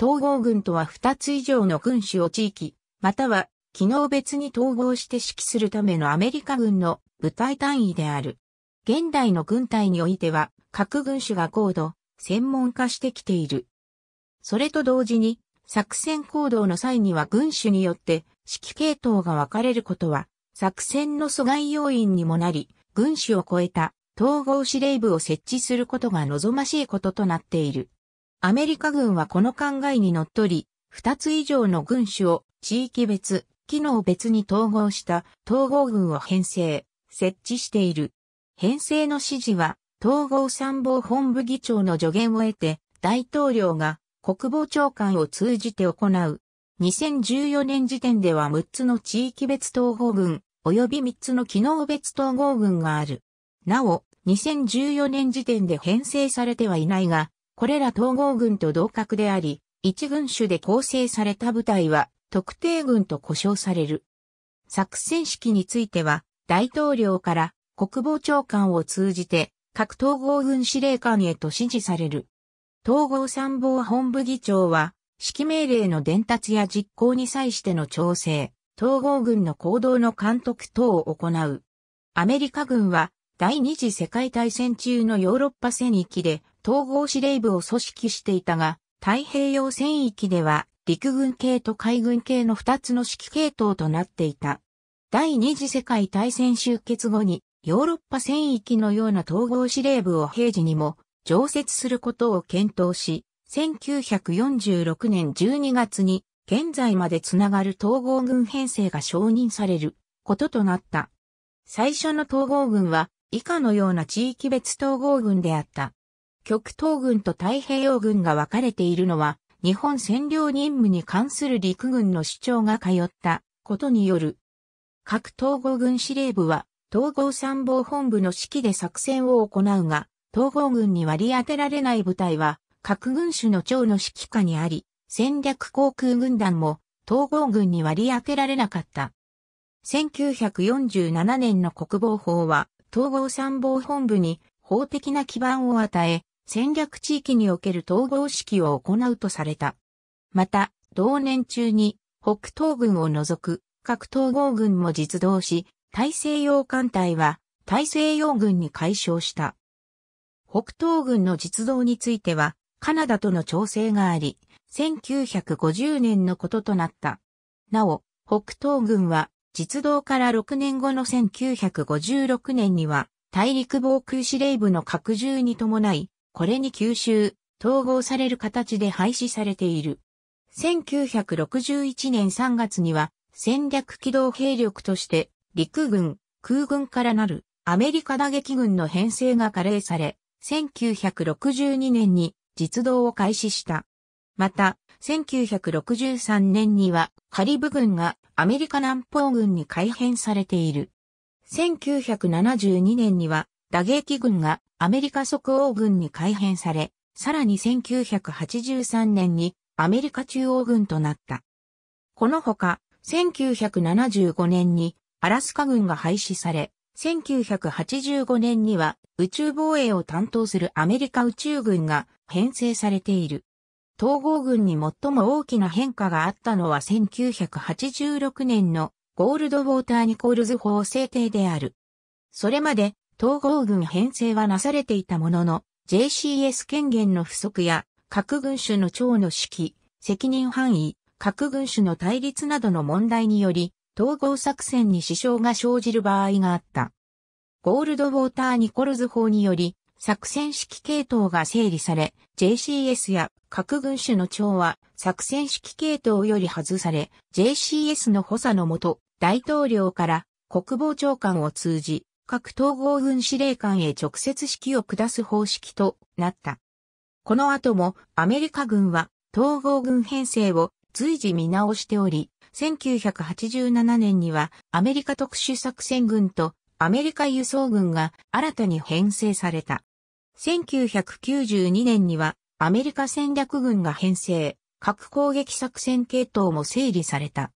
統合軍とは2つ以上の軍種を地域、または機能別に統合して指揮するためのアメリカ軍の部隊単位である。現代の軍隊においては、各軍種が高度、専門化してきている。それと同時に、作戦行動の際には軍種によって指揮系統が分かれることは、作戦の阻害要因にもなり、軍種を超えた統合司令部を設置することが望ましいこととなっている。アメリカ軍はこの考えにのっとり、2つ以上の軍種を地域別、機能別に統合した統合軍を編成、設置している。編成の指示は、統合参謀本部議長の助言を得て、大統領が国防長官を通じて行う。2014年時点では6つの地域別統合軍、及び3つの機能別統合軍がある。なお、2014年時点で編成されてはいないが、これら統合軍と同格であり、一軍種で構成された部隊は特定軍と呼称される。作戦式については、大統領から国防長官を通じて各統合軍司令官へと指示される。統合参謀本部議長は、指揮命令の伝達や実行に際しての調整、統合軍の行動の監督等を行う。アメリカ軍は、第二次世界大戦中のヨーロッパ戦域で統合司令部を組織していたが、太平洋戦域では陸軍系と海軍系の2つの指揮系統となっていた。第二次世界大戦終結後にヨーロッパ戦域のような統合司令部を平時にも常設することを検討し、1946年12月に現在までつながる統合軍編成が承認されることとなった。最初の統合軍は以下のような地域別統合軍であった。極東軍と太平洋軍が分かれているのは、日本占領任務に関する陸軍の主張が通ったことによる。各統合軍司令部は、統合参謀本部の指揮で作戦を行うが、統合軍に割り当てられない部隊は、各軍種の長の指揮下にあり、戦略航空軍団も統合軍に割り当てられなかった。1947年の国防法は、統合参謀本部に法的な基盤を与え、戦略地域における統合式を行うとされた。また、同年中に北東軍を除く各統合軍も実動し、大西洋艦隊は大西洋軍に解消した。北東軍の実動については、カナダとの調整があり、1950年のこととなった。なお、北東軍は、実動から6年後の1956年には、大陸防空司令部の拡充に伴い、これに吸収、統合される形で廃止されている。1961年3月には戦略機動兵力として陸軍、空軍からなるアメリカ打撃軍の編成が加齢され、1962年に実動を開始した。また、1963年にはカリブ軍がアメリカ南方軍に改編されている。1972年には打撃軍がアメリカ即応軍に改編され、さらに1983年にアメリカ中央軍となった。このほか、1975年にアラスカ軍が廃止され、1985年には宇宙防衛を担当するアメリカ宇宙軍が編成されている。統合軍に最も大きな変化があったのは1986年のゴールドウォーター・ニコールズ法制定である。それまで統合軍編成はなされていたものの、JCS 権限の不足や、核軍種の長の指揮、責任範囲、核軍種の対立などの問題により、統合作戦に支障が生じる場合があった。ゴールドウォーター・ニコルズ法により、作戦指揮系統が整理され、JCS や核軍種の長は作戦指揮系統より外され、JCS の補佐のもと、大統領から国防長官を通じ、各統合軍司令官へ直接指揮を下す方式となった。この後もアメリカ軍は統合軍編成を随時見直しており、1987年にはアメリカ特殊作戦軍とアメリカ輸送軍が新たに編成された。1992年にはアメリカ戦略軍が編成、核攻撃作戦系統も整理された。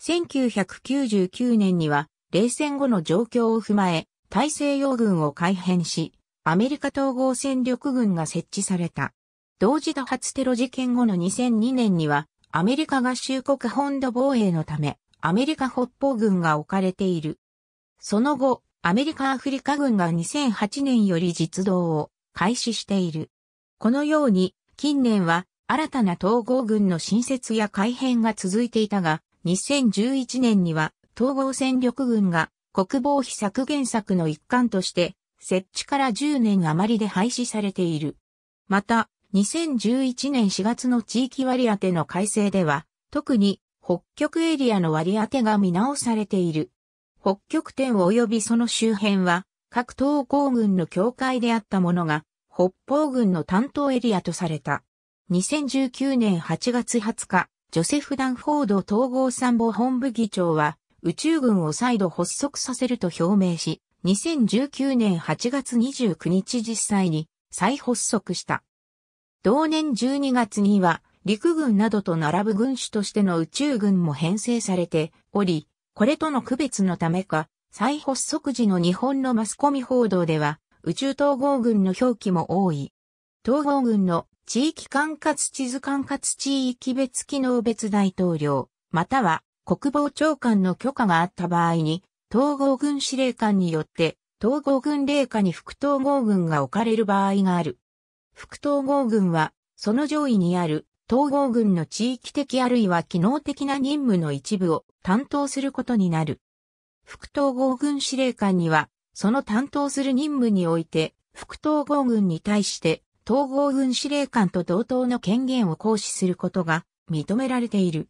1999年には冷戦後の状況を踏まえ、大西洋軍を改編し、アメリカ統合戦力軍が設置された。同時多発テロ事件後の2002年には、アメリカ合衆国本土防衛のため、アメリカ北方軍が置かれている。その後、アメリカアフリカ軍が2008年より実動を開始している。このように、近年は新たな統合軍の新設や改編が続いていたが、2011年には統合戦力軍が国防費削減策の一環として、設置から10年余りで廃止されている。また、2011年4月の地域割当の改正では、特に北極エリアの割当が見直されている。北極点及びその周辺は、各東高軍の境界であったものが、北方軍の担当エリアとされた。2019年8月20日、ジョセフ・ダンフォード統合参謀本部議長は、宇宙軍を再度発足させると表明し、2019年8月29日実際に再発足した。同年12月には陸軍などと並ぶ軍種としての宇宙軍も編成されており、これとの区別のためか、再発足時の日本のマスコミ報道では宇宙統合軍の表記も多い。統合軍の地域管轄地図管轄地域別機能別大統領、または国防長官の許可があった場合に、統合軍司令官によって、統合軍令下に副統合軍が置かれる場合がある。副統合軍は、その上位にある統合軍の地域的あるいは機能的な任務の一部を担当することになる。副統合軍司令官には、その担当する任務において、副統合軍に対して、統合軍司令官と同等の権限を行使することが認められている。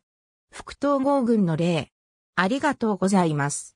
副統合軍の例。ありがとうございます。